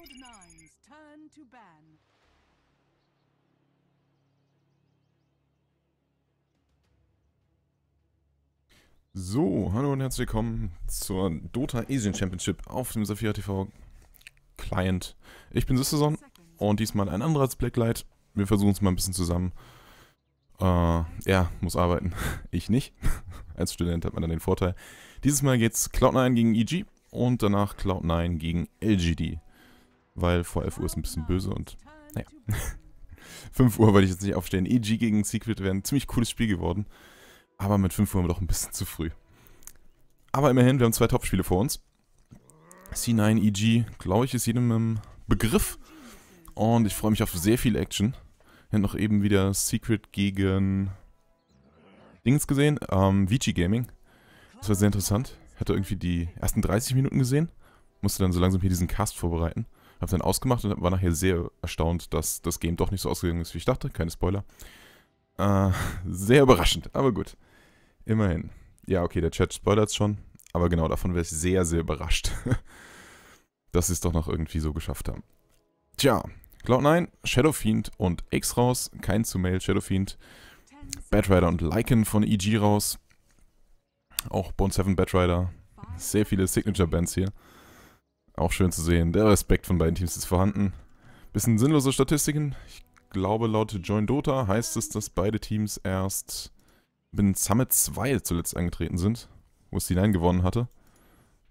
Cloud Nine's turn to ban. So, hallo und herzlich willkommen zur Dota Asian Championship auf dem Saphira TV Client. Ich bin Sisterson und diesmal ein anderer als Blacklight. Wir versuchen es mal ein bisschen zusammen. Äh, er muss arbeiten, ich nicht. Als Student hat man dann den Vorteil. Dieses Mal geht's Cloud9 gegen EG und danach Cloud9 gegen LGD weil vor 11 Uhr ist ein bisschen böse und naja. 5 Uhr wollte ich jetzt nicht aufstehen. EG gegen Secret wäre ein ziemlich cooles Spiel geworden. Aber mit 5 Uhr doch ein bisschen zu früh. Aber immerhin, wir haben zwei Top-Spiele vor uns. C9 EG, glaube ich, ist jedem im Begriff. Und ich freue mich auf sehr viel Action. Ich habe noch eben wieder Secret gegen Dings gesehen, ähm, Vici Gaming. Das war sehr interessant. hatte irgendwie die ersten 30 Minuten gesehen. Musste dann so langsam hier diesen Cast vorbereiten. Habe dann ausgemacht und war nachher sehr erstaunt, dass das Game doch nicht so ausgegangen ist, wie ich dachte. Keine Spoiler. Äh, sehr überraschend, aber gut. Immerhin. Ja, okay, der Chat spoilert schon. Aber genau, davon wäre ich sehr, sehr überrascht. dass sie es doch noch irgendwie so geschafft haben. Tja, Cloud9, Shadowfiend und X raus. Kein zu Mail, Shadowfiend. Batrider und Lycan von EG raus. Auch Bone 7 Batrider. Sehr viele Signature-Bands hier. Auch schön zu sehen. Der Respekt von beiden Teams ist vorhanden. Bisschen sinnlose Statistiken. Ich glaube, laut Join Dota heißt es, dass beide Teams erst in Summit 2 zuletzt angetreten sind, wo es C9 gewonnen hatte.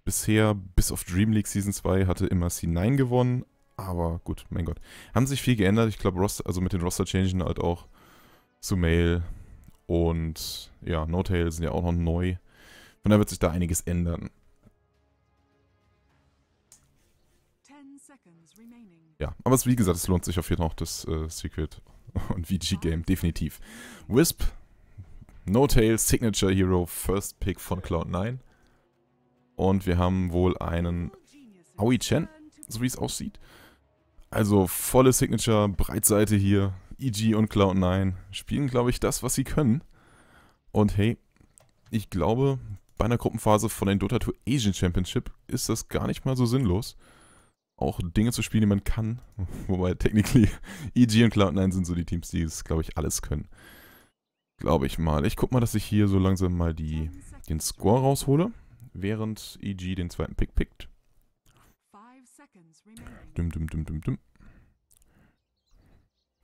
Bisher, bis auf Dream League Season 2, hatte immer C9 gewonnen. Aber gut, mein Gott. Haben sich viel geändert. Ich glaube, also mit den Roster-Changen halt auch. zu Mail und ja, No Tail sind ja auch noch neu. Von daher wird sich da einiges ändern. Ja, aber es, wie gesagt, es lohnt sich auf jeden Fall auch das äh, Secret und VG-Game, definitiv. Wisp, No Tail, Signature Hero, First Pick von Cloud9. Und wir haben wohl einen Aoi Chen, so wie es aussieht. Also volle Signature, Breitseite hier. EG und Cloud9 spielen, glaube ich, das, was sie können. Und hey, ich glaube, bei einer Gruppenphase von den Dota 2 Asian Championship ist das gar nicht mal so sinnlos auch Dinge zu spielen, die man kann. Wobei technically EG und Cloud9 sind so die Teams, die es, glaube ich, alles können. Glaube ich mal. Ich guck mal, dass ich hier so langsam mal die, den Score raushole, während EG den zweiten Pick pickt. Dum, dum, dum, dum, dum.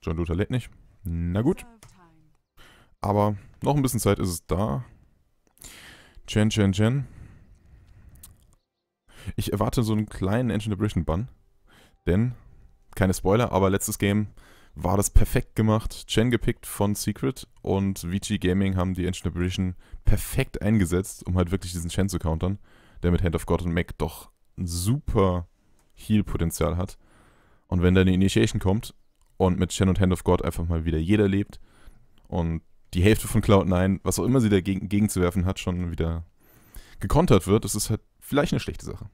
John Luther lädt nicht. Na gut. Aber noch ein bisschen Zeit ist es da. Chen, Chen, Chen. Ich erwarte so einen kleinen Engine Liberation Bun, denn, keine Spoiler, aber letztes Game war das perfekt gemacht. Chen gepickt von Secret und VG Gaming haben die Engine Liberation perfekt eingesetzt, um halt wirklich diesen Chen zu countern, der mit Hand of God und Mac doch ein super Heal-Potenzial hat. Und wenn dann die Initiation kommt und mit Chen und Hand of God einfach mal wieder jeder lebt und die Hälfte von Cloud9, was auch immer sie dagegen gegenzuwerfen hat, schon wieder gekontert wird, das ist halt vielleicht eine schlechte Sache.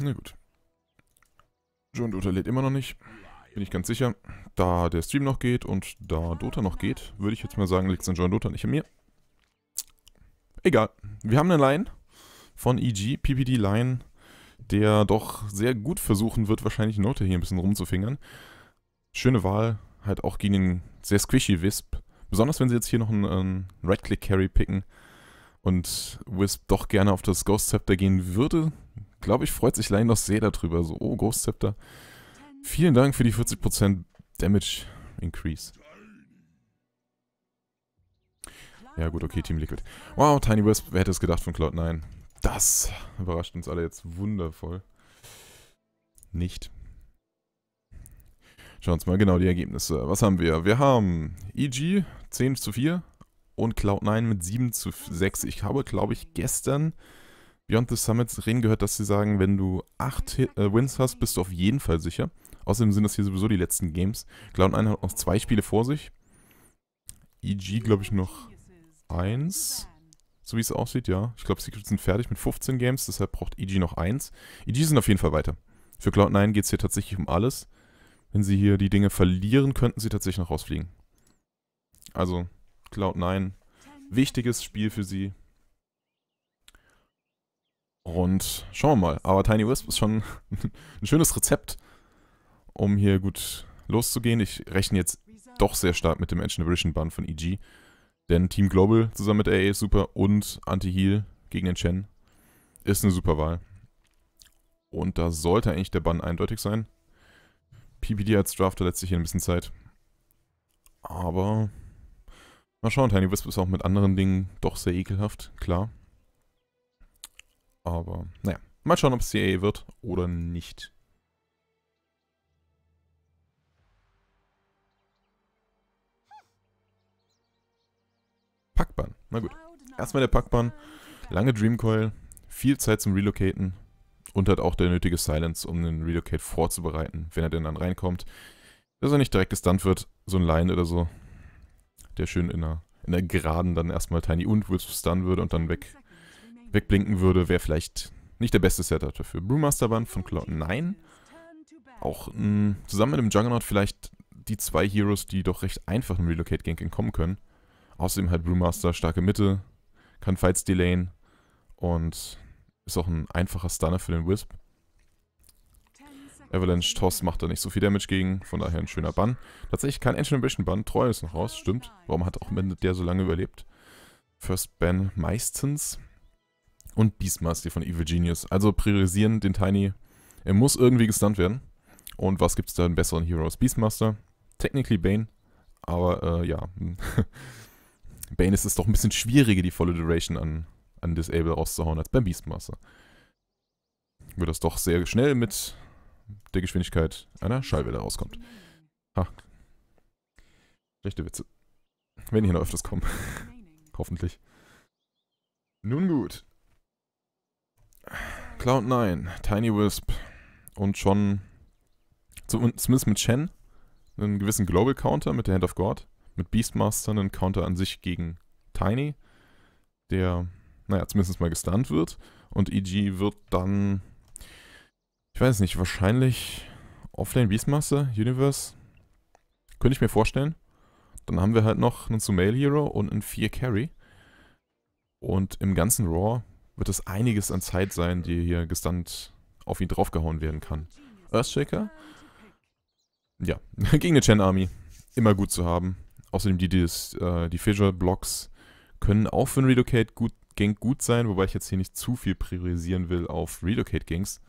Na gut. Joe Dota lädt immer noch nicht. Bin ich ganz sicher. Da der Stream noch geht und da Dota noch geht, würde ich jetzt mal sagen, liegt es an Joe Dota, nicht an mir. Egal. Wir haben einen Line von EG, PPD Line, der doch sehr gut versuchen wird, wahrscheinlich Note hier ein bisschen rumzufingern. Schöne Wahl, halt auch gegen den sehr squishy Wisp. Besonders wenn sie jetzt hier noch einen, einen ähm, Right-Click-Carry picken und Wisp doch gerne auf das Ghost Scepter gehen würde, glaube ich, freut sich allein noch sehr darüber. So, oh, Großzepter. Vielen Dank für die 40% Damage Increase. Ja gut, okay, Team Liquid. Wow, Tiny Wisp, wer hätte es gedacht von Cloud9? Das überrascht uns alle jetzt wundervoll. Nicht. Schauen wir uns mal genau die Ergebnisse. Was haben wir? Wir haben EG 10 zu 4 und Cloud9 mit 7 zu 6. Ich habe, glaube ich, gestern Beyond the Summits reden gehört, dass sie sagen, wenn du 8 äh, Wins hast, bist du auf jeden Fall sicher. Außerdem sind das hier sowieso die letzten Games. Cloud 9 hat noch zwei Spiele vor sich. EG, glaube ich, noch eins. So wie es aussieht, ja. Ich glaube, Secrets sind fertig mit 15 Games, deshalb braucht EG noch eins. EG sind auf jeden Fall weiter. Für Cloud9 geht es hier tatsächlich um alles. Wenn sie hier die Dinge verlieren, könnten sie tatsächlich noch rausfliegen. Also, Cloud9, wichtiges Spiel für sie. Und schauen wir mal. Aber Tiny Wisp ist schon ein schönes Rezept, um hier gut loszugehen. Ich rechne jetzt doch sehr stark mit dem Ancient Evolution Bun von EG. Denn Team Global zusammen mit AA ist super und Anti-Heal gegen den Chen ist eine super Wahl. Und da sollte eigentlich der Bann eindeutig sein. PPD als Drafter lässt sich hier ein bisschen Zeit. Aber mal schauen, Tiny Wisp ist auch mit anderen Dingen doch sehr ekelhaft, klar. Aber naja, mal schauen, ob es CAA wird oder nicht. Packbahn. Na gut. Erstmal der Packbahn. Lange Dreamcoil. Viel Zeit zum Relocaten. Und hat auch der nötige Silence, um den Relocate vorzubereiten, wenn er denn dann reinkommt. Dass er nicht direkt gestunt wird, so ein Line oder so. Der schön in der, in der Geraden dann erstmal Tiny und stunnen würde und dann weg wegblinken würde, wäre vielleicht nicht der beste Setup dafür. Brewmaster Band von Cloud 9. Auch mh, hm, zusammen mit dem Juggernaut vielleicht die zwei Heroes, die doch recht einfach im Relocate-Gank entkommen können. Außerdem hat Brewmaster starke Mitte, kann Fights delayen und ist auch ein einfacher Stunner für den Wisp. Avalanche Toss macht da nicht so viel Damage gegen, von daher ein schöner Bann. Tatsächlich kein Ancient Ambition Bann, Treue ist noch raus, stimmt. Warum hat auch Mende der so lange überlebt? First Ban meistens und Beastmaster von Evil Genius. Also priorisieren den Tiny. Er muss irgendwie gestunt werden. Und was gibt es da in besseren Heroes? Beastmaster, technically Bane, aber äh, ja. Bane ist es doch ein bisschen schwieriger, die volle Duration an, an Disable rauszuhauen als beim Beastmaster. Wird das doch sehr schnell mit der Geschwindigkeit einer Schallwelle rauskommt. Ha. Schlechte Witze. Wenn hier noch öfters kommen. Hoffentlich. Nun gut. Cloud9, Tiny Wisp und schon zumindest mit Shen einen gewissen Global Counter mit der Hand of God, mit Beastmaster einen Counter an sich gegen Tiny, der, naja, zumindest mal gestunt wird und EG wird dann, ich weiß nicht, wahrscheinlich Offlane Beastmaster, Universe, könnte ich mir vorstellen. Dann haben wir halt noch einen Sumail Hero und einen 4 Carry. Und im ganzen Raw wird es einiges an Zeit sein, die hier gestunt auf ihn draufgehauen werden kann. Earthshaker? Ja, gegen eine Chen-Army. Immer gut zu haben. Außerdem die, die, äh, die Fissure-Blocks können auch für ein Relocate-Gang gut sein, wobei ich jetzt hier nicht zu viel priorisieren will auf Relocate-Gangs.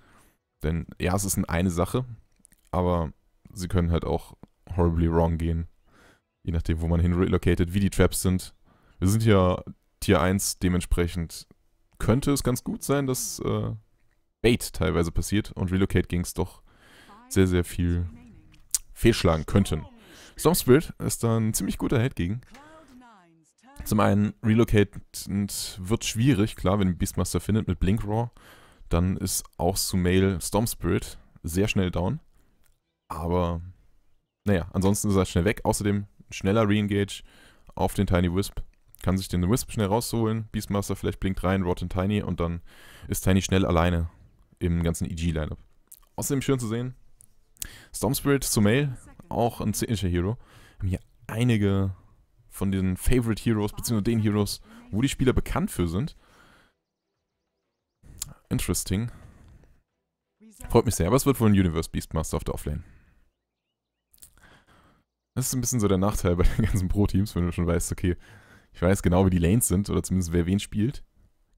Denn ja, es ist eine, eine Sache, aber sie können halt auch horribly wrong gehen. Je nachdem, wo man hin relocated, wie die Traps sind. Wir sind ja Tier 1, dementsprechend könnte es ganz gut sein, dass äh, Bait teilweise passiert und Relocate Gangs doch sehr, sehr viel fehlschlagen könnten. Storm Spirit ist da ein ziemlich guter Held gegen. Zum einen, Relocate wird schwierig, klar, wenn Beastmaster findet mit Blink Raw, dann ist auch Sumail Storm Spirit sehr schnell down. Aber, naja, ansonsten ist er schnell weg. Außerdem schneller Reengage auf den Tiny Wisp kann sich den Wisp schnell rausholen, Beastmaster vielleicht blinkt rein, Rotten Tiny und dann ist Tiny schnell alleine im ganzen EG-Lineup. Außerdem schön zu sehen, Storm Spirit Sumail, auch ein Signature Hero, haben hier einige von den Favorite Heroes, beziehungsweise den Heroes, wo die Spieler bekannt für sind. Interesting. Freut mich sehr, aber es wird wohl ein Universe Beastmaster auf der Offlane. Das ist ein bisschen so der Nachteil bei den ganzen Pro-Teams, wenn du schon weißt, okay, ich weiß genau, wie die Lanes sind oder zumindest wer wen spielt.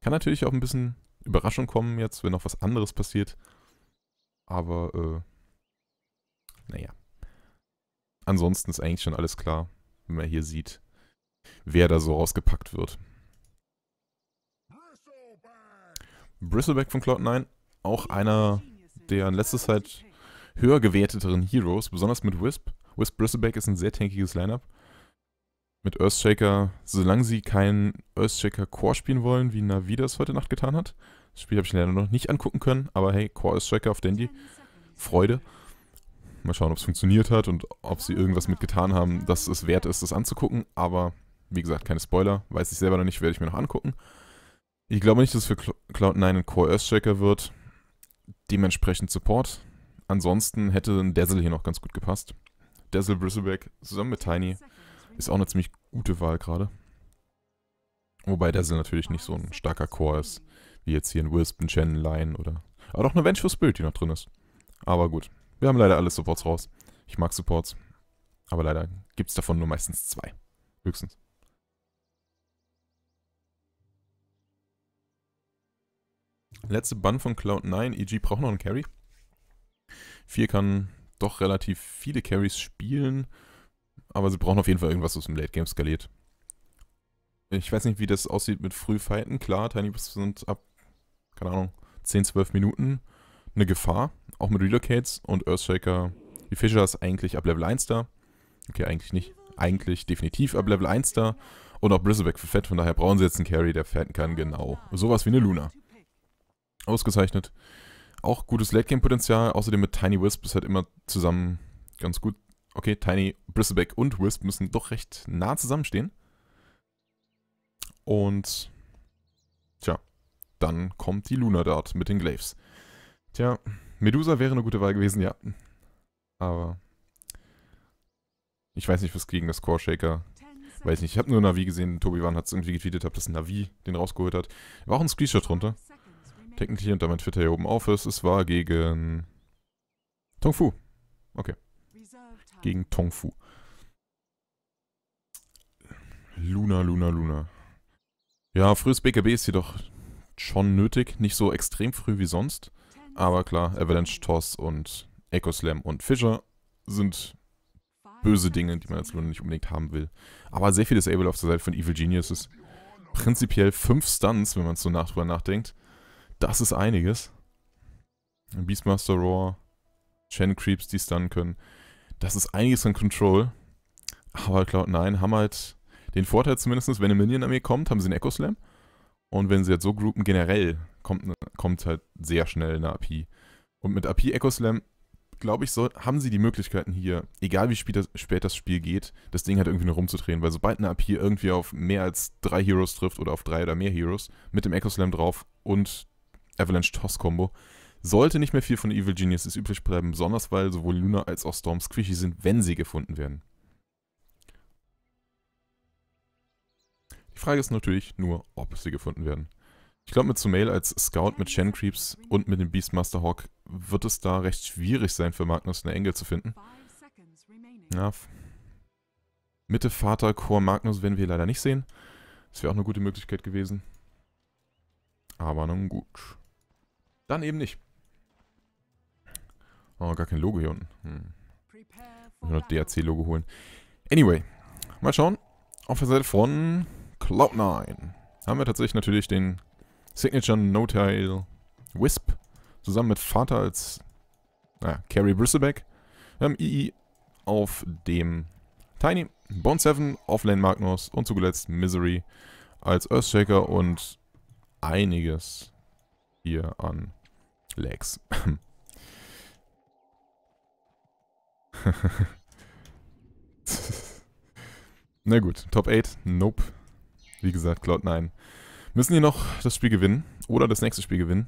Kann natürlich auch ein bisschen Überraschung kommen jetzt, wenn noch was anderes passiert. Aber, äh, naja. Ansonsten ist eigentlich schon alles klar, wenn man hier sieht, wer da so rausgepackt wird. Bristleback von Cloud9, auch einer der in letzter Zeit höher gewerteteren Heroes, besonders mit Wisp. Wisp Bristleback ist ein sehr tankiges Lineup mit Earthshaker, solange sie keinen Earthshaker Core spielen wollen, wie Navi das heute Nacht getan hat. Das Spiel habe ich leider noch nicht angucken können, aber hey, Core Earthshaker auf Dandy. Freude. Mal schauen, ob es funktioniert hat und ob sie irgendwas mitgetan haben, dass es wert ist, das anzugucken. Aber wie gesagt, keine Spoiler. Weiß ich selber noch nicht, werde ich mir noch angucken. Ich glaube nicht, dass es für Cloud9 ein Core Earthshaker wird. Dementsprechend Support. Ansonsten hätte ein Dazzle hier noch ganz gut gepasst. Dazzle Bristleback zusammen mit Tiny ist auch eine ziemlich gute Wahl gerade. Wobei Dazzle natürlich nicht so ein starker Core ist, wie jetzt hier ein Wisp, ein Shen, Lion oder... Aber doch eine Vengeful Spirit, die noch drin ist. Aber gut, wir haben leider alle Supports raus. Ich mag Supports, aber leider gibt es davon nur meistens zwei. Höchstens. Letzte Bann von Cloud9. EG braucht noch einen Carry. 4 kann doch relativ viele Carries spielen aber sie brauchen auf jeden Fall irgendwas, was im Late Game skaliert. Ich weiß nicht, wie das aussieht mit Frühfighten. Klar, Tiny Wisps sind ab, keine Ahnung, 10, 12 Minuten eine Gefahr. Auch mit Relocates und Earthshaker. Die Fischer ist eigentlich ab Level 1 da. Okay, eigentlich nicht. Eigentlich definitiv ab Level 1 da. Und auch Bristleback für Fett, von daher brauchen sie jetzt einen Carry, der fetten kann. Genau. Sowas wie eine Luna. Ausgezeichnet. Auch gutes Late-Game-Potenzial. Außerdem mit Tiny Wisp ist halt immer zusammen ganz gut Okay, Tiny, Bristleback und Wisp müssen doch recht nah zusammenstehen. Und tja, dann kommt die Lunar Dart mit den Glaives. Tja, Medusa wäre eine gute Wahl gewesen, ja. Aber ich weiß nicht, was gegen das Core Shaker. Weiß nicht, ich habe nur Navi gesehen, Tobi Wan hat es irgendwie getweetet, habe das Navi den rausgeholt hat. War auch ein Screenshot drunter. Technically und damit Twitter hier oben auf ist. Es war gegen Tong Fu. Okay gegen Tongfu. Luna, Luna, Luna. Ja, frühes BKB ist jedoch schon nötig. Nicht so extrem früh wie sonst. Aber klar, Avalanche, Toss und Echo Slam und Fischer sind böse Dinge, die man als Luna nicht unbedingt haben will. Aber sehr viel Disable auf der Seite von Evil Genius ist prinzipiell fünf Stuns, wenn man so nach drüber nachdenkt. Das ist einiges. Beastmaster Roar, Chen Creeps, die stunnen können. Das ist einiges an Control. Aber Cloud9 haben halt den Vorteil zumindest, wenn eine Minion-Armee kommt, haben sie einen Echo-Slam. Und wenn sie jetzt halt so groupen generell, kommt, ne, kommt halt sehr schnell eine AP. Und mit AP Echo-Slam, glaube ich, so, haben sie die Möglichkeiten hier, egal wie spät das, spät das Spiel geht, das Ding halt irgendwie nur rumzudrehen. Weil sobald eine AP irgendwie auf mehr als drei Heroes trifft oder auf drei oder mehr Heroes, mit dem Echo-Slam drauf und Avalanche-Toss-Kombo, sollte nicht mehr viel von Evil Geniuses übrig bleiben, besonders weil sowohl Luna als auch Storm squishy sind, wenn sie gefunden werden. Die Frage ist natürlich nur, ob sie gefunden werden. Ich glaube, mit Sumail als Scout, mit Shen Creeps und mit dem Beastmaster Hawk wird es da recht schwierig sein, für Magnus eine Engel zu finden. Ja. Mitte, Vater, Chor, Magnus werden wir leider nicht sehen. Das wäre auch eine gute Möglichkeit gewesen. Aber nun gut. Dann eben nicht. Oh, gar kein Logo hier unten. Hm. Nur DAC-Logo holen. Anyway, mal schauen. Auf der Seite von Cloud9 haben wir tatsächlich natürlich den Signature No-Tail Wisp zusammen mit Vater als naja, Carrie Bristleback. Wir haben II auf dem Tiny, Bond 7 auf Lane Magnus und zuletzt Misery als Earthshaker und einiges hier an Legs. Na gut, Top 8, nope. Wie gesagt, Cloud9. Müssen die noch das Spiel gewinnen oder das nächste Spiel gewinnen.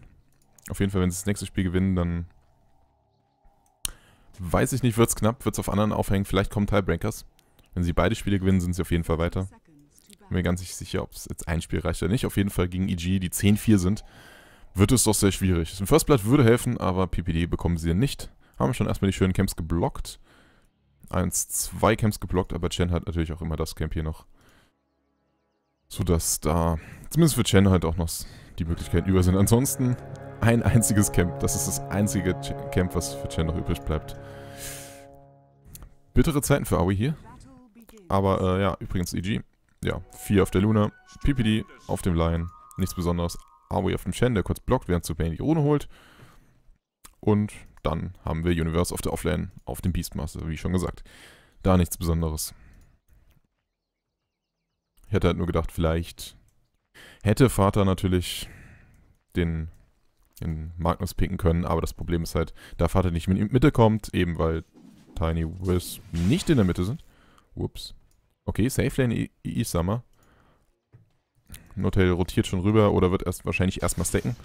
Auf jeden Fall, wenn sie das nächste Spiel gewinnen, dann weiß ich nicht, wird's knapp, wird's auf anderen aufhängen. Vielleicht kommen Tiebreakers. Wenn sie beide Spiele gewinnen, sind sie auf jeden Fall weiter. Bin mir ganz nicht sicher, ob es jetzt ein Spiel reicht oder nicht. Auf jeden Fall gegen EG, die 10-4 sind, wird es doch sehr schwierig. Ein First Blood würde helfen, aber PPD bekommen sie nicht. Haben schon erstmal die schönen Camps geblockt eins, zwei Camps geblockt, aber Chen hat natürlich auch immer das Camp hier noch. Sodass da, zumindest für Chen halt auch noch die Möglichkeiten über sind. Ansonsten ein einziges Camp. Das ist das einzige Camp, was für Chen noch übrig bleibt. Bittere Zeiten für Aoi hier. Aber äh, ja, übrigens EG. Ja, 4 auf der Luna, PPD auf dem Lion. Nichts Besonderes. Aoi auf dem Chen, der kurz blockt, während Subane die Ohne holt. Und dann haben wir Universe of the Offlane auf dem Beastmaster, wie schon gesagt. Da nichts Besonderes. Ich hätte halt nur gedacht, vielleicht hätte Vater natürlich den, den Magnus picken können, aber das Problem ist halt, da Vater nicht in die Mitte kommt, eben weil Tiny Wiz nicht in der Mitte sind. Ups. Okay, Safe Lane EE Summer. Notel rotiert schon rüber oder wird erst wahrscheinlich erstmal stacken.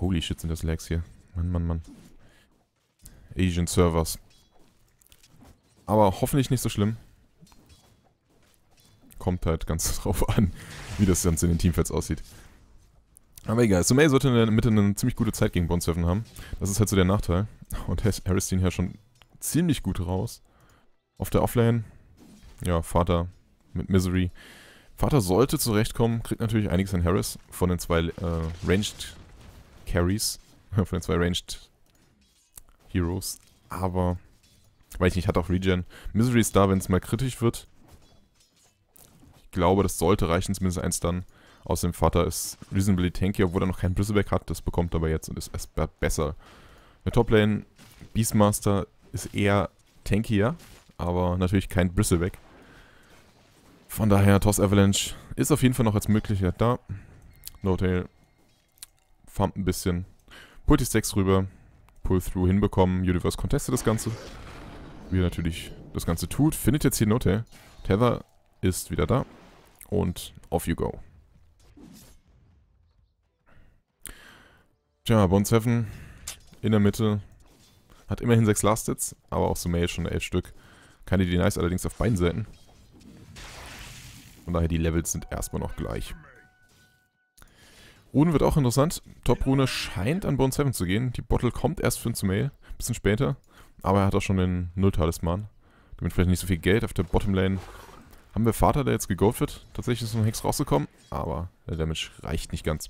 Holy shit, sind das Lags hier. Mann, Mann, Mann. Asian Servers. Aber hoffentlich nicht so schlimm. Kommt halt ganz drauf an, wie das Ganze in den Teamfights aussieht. Aber egal, Sumay sollte in der Mitte eine ziemlich gute Zeit gegen Bonsurfen haben. Das ist halt so der Nachteil. Und Harris ja schon ziemlich gut raus. Auf der Offlane, ja, Vater mit Misery. Vater sollte zurechtkommen, kriegt natürlich einiges an Harris von den zwei äh, Ranged Carries, von den zwei Ranged Heroes. Aber, weiß ich nicht, hat auch Regen. Misery ist da, wenn es mal kritisch wird. Ich glaube, das sollte reichen, zumindest eins dann. Außerdem Vater ist reasonably tanky, obwohl er noch keinen Bristleback hat. Das bekommt er aber jetzt und ist erst besser. Der Toplane Beastmaster ist eher tankier, aber natürlich kein Bristleback. Von daher, Toss Avalanche ist auf jeden Fall noch als Möglichkeit da. No Tail farmt ein bisschen. Pulti Stacks rüber. Pull-Through hinbekommen. Universe contestet das Ganze. Wie er natürlich das Ganze tut. Findet jetzt hier Note. Tether ist wieder da. Und off you go. Tja, Bond 7 in der Mitte. Hat immerhin 6 Last-Hits, aber auch so Sumail schon 11 Stück. Keine Denies allerdings auf beiden Seiten. Von daher, die Levels sind erstmal noch gleich. Rune wird auch interessant. Top-Rune scheint an Bone 7 zu gehen. Die Bottle kommt erst für zu Mail, ein bisschen später. Aber er hat auch schon den Null-Talisman. Damit vielleicht nicht so viel Geld. Auf der Bottom-Lane haben wir Vater, der jetzt gegolft wird. Tatsächlich ist noch Hex rausgekommen, aber der Damage reicht nicht ganz.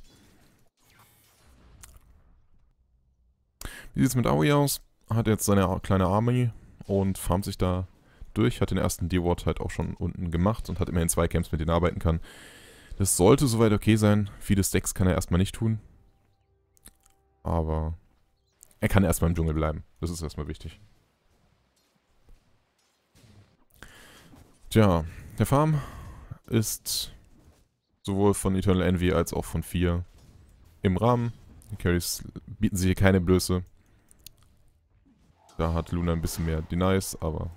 Wie sieht es mit Aoi aus? Hat jetzt seine kleine Army und farmt sich da durch. Hat den ersten D-Ward halt auch schon unten gemacht und hat immerhin zwei Camps, mit denen er arbeiten kann. Das sollte soweit okay sein. Viele Stacks kann er erstmal nicht tun. Aber er kann erstmal im Dschungel bleiben. Das ist erstmal wichtig. Tja, der Farm ist sowohl von Eternal Envy als auch von 4 im Rahmen. Die Carries bieten sich hier keine Blöße. Da hat Luna ein bisschen mehr Denies, aber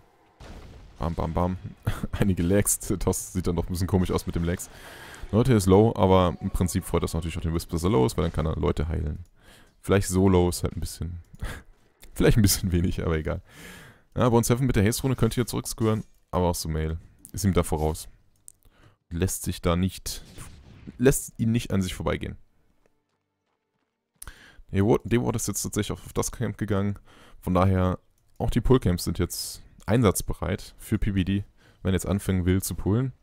bam, bam, bam. Einige Lags. Das sieht dann doch ein bisschen komisch aus mit dem Lags. Leute ist low, aber im Prinzip freut das natürlich auch den Whisper ist, weil dann kann er Leute heilen. Vielleicht so low ist halt ein bisschen. vielleicht ein bisschen wenig, aber egal. Ja, Bone 7 mit der Haste-Rune könnt ihr zurücksquirren, aber auch so Mail. Ist ihm da voraus. Lässt sich da nicht. Lässt ihn nicht an sich vorbeigehen. Deward ist jetzt tatsächlich auf das Camp gegangen. Von daher, auch die Pull-Camps sind jetzt einsatzbereit für PBD, wenn er jetzt anfangen will zu pullen.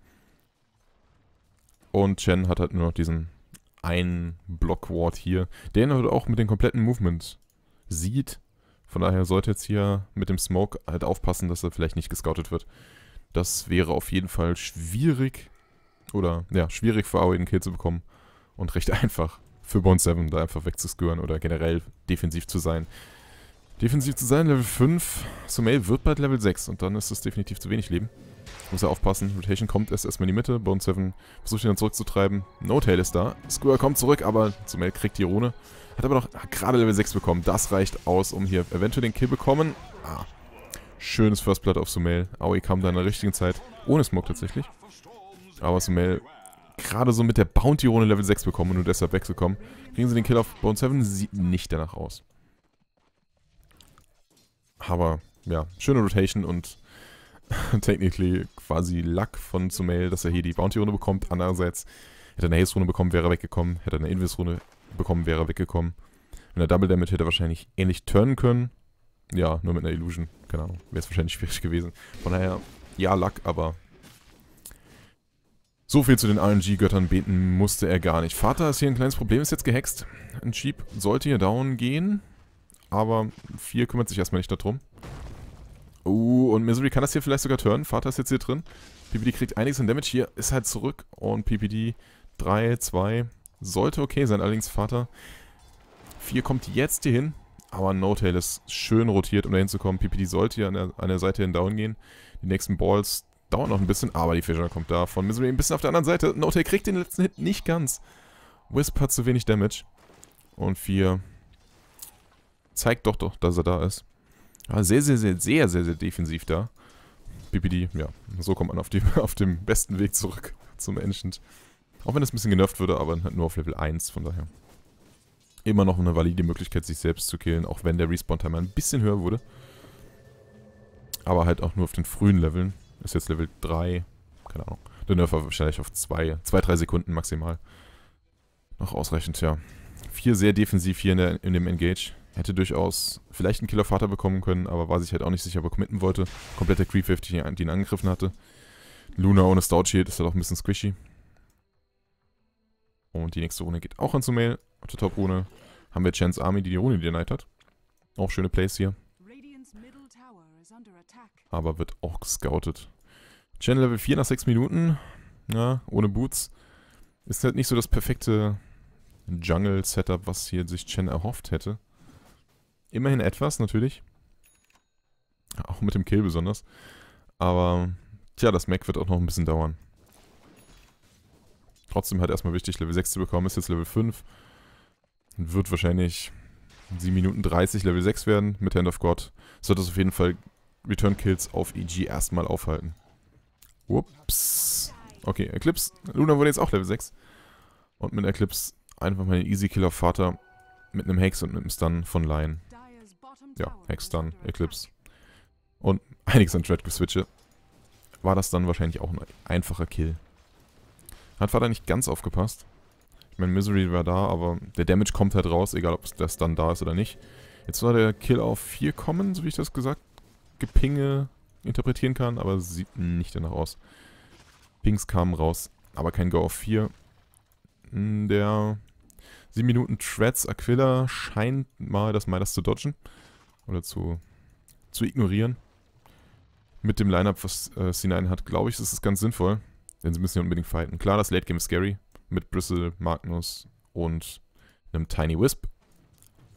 Und Chen hat halt nur noch diesen einen Block Ward hier, den er halt auch mit dem kompletten Movement sieht. Von daher sollte jetzt hier mit dem Smoke halt aufpassen, dass er vielleicht nicht gescoutet wird. Das wäre auf jeden Fall schwierig. Oder, ja, schwierig für Aoi den Kill zu bekommen. Und recht einfach für Bond 7 da einfach wegzusküren oder generell defensiv zu sein. Defensiv zu sein, Level 5. Sumail wird bald Level 6 und dann ist das definitiv zu wenig Leben muss ja aufpassen. Rotation kommt erst erstmal in die Mitte. Bone 7 versucht ihn dann zurückzutreiben. No Tail ist da. Square kommt zurück, aber Zumel kriegt die Rune. Hat aber noch gerade Level 6 bekommen. Das reicht aus, um hier eventuell den Kill bekommen. Ah. Schönes First Blood auf Sumail. Aoi kam da in der richtigen Zeit. Ohne Smoke tatsächlich. Aber Sumail gerade so mit der Bounty-Runde Level 6 bekommen und nur deshalb wegzukommen. Kriegen sie den Kill auf Bone 7? Sieht nicht danach aus. Aber, ja, schöne Rotation und technically quasi Luck von Zumail, dass er hier die Bounty-Runde bekommt. Andererseits hätte er eine Haze-Runde bekommen, wäre er weggekommen. Hätte er eine Invis-Runde bekommen, wäre er weggekommen. Mit einer Double Damage hätte er wahrscheinlich ähnlich turnen können. Ja, nur mit einer Illusion. Keine Ahnung. Wäre es wahrscheinlich schwierig gewesen. Von daher, ja, Luck, aber so viel zu den RNG-Göttern beten musste er gar nicht. Vater ist hier ein kleines Problem, ist jetzt gehext. Ein Jeep sollte hier down gehen, aber 4 kümmert sich erstmal nicht darum. Uh, und Misery kann das hier vielleicht sogar turnen. Vater ist jetzt hier drin. PPD kriegt einiges an Damage. Hier ist halt zurück. Und PPD 3, 2. Sollte okay sein. Allerdings Vater 4 kommt jetzt hier hin. Aber No-Tail ist schön rotiert, um da hinzukommen. PPD sollte hier an der, an der Seite hin down gehen. Die nächsten Balls dauern noch ein bisschen. Aber die Fischer kommt da von Misery ein bisschen auf der anderen Seite. No-Tail kriegt den letzten Hit nicht ganz. Wisp hat zu wenig Damage. Und 4 zeigt doch doch, dass er da ist. Ja, sehr, sehr, sehr, sehr, sehr, sehr defensiv da. BPD, ja, so kommt man auf, die, auf dem besten Weg zurück zum Ancient. Auch wenn das ein bisschen genervt würde, aber halt nur auf Level 1, von daher. Immer noch eine valide Möglichkeit, sich selbst zu killen, auch wenn der Respawn-Timer ein bisschen höher wurde. Aber halt auch nur auf den frühen Leveln. Ist jetzt Level 3, keine Ahnung. Der Nerf war wahrscheinlich auf 2, 2-3 Sekunden maximal. Noch ausreichend, ja. Vier sehr defensiv hier in, der, in dem Engage. Hätte durchaus vielleicht einen Killer-Vater bekommen können, aber war sich halt auch nicht sicher, ob er committen wollte. Kompletter Creep-Wave, die ihn angegriffen hatte. Luna ohne Stout Shield ist halt auch ein bisschen squishy. Und die nächste Rune geht auch an zu Mail. Auf der Top-Rune haben wir Chance Army, die die Rune denied hat. Auch schöne Plays hier. Aber wird auch gescoutet. Channel Level 4 nach 6 Minuten. Ja, ohne Boots. Ist halt nicht so das perfekte Jungle-Setup, was hier sich Chen erhofft hätte. Immerhin etwas, natürlich. Auch mit dem Kill besonders. Aber, tja, das Mac wird auch noch ein bisschen dauern. Trotzdem halt erstmal wichtig, Level 6 zu bekommen, ist jetzt Level 5. wird wahrscheinlich 7 Minuten 30 Level 6 werden mit Hand of God. Sollte es auf jeden Fall Return Kills auf EG erstmal aufhalten. Ups. Okay, Eclipse. Luna wurde jetzt auch Level 6. Und mit Eclipse einfach mal den Easy Killer Vater mit einem Hex und mit einem Stun von Lion ja, Hex dann, Eclipse und einiges an Dread switche war das dann wahrscheinlich auch ein einfacher Kill. Hat Vater nicht ganz aufgepasst. Ich meine, Misery war da, aber der Damage kommt halt raus, egal ob das dann da ist oder nicht. Jetzt war der Kill auf 4 kommen, so wie ich das gesagt, Gepinge interpretieren kann, aber sieht nicht danach aus. Pings kamen raus, aber kein Go auf 4. Hm, der 7 Minuten Threads Aquila scheint mal das Midas zu dodgen oder zu, zu ignorieren. Mit dem Lineup, was äh, C9 hat, glaube ich, ist es ganz sinnvoll. Denn sie müssen ja unbedingt fighten. Klar, das Late Game ist scary. Mit Bristle, Magnus und einem Tiny Wisp.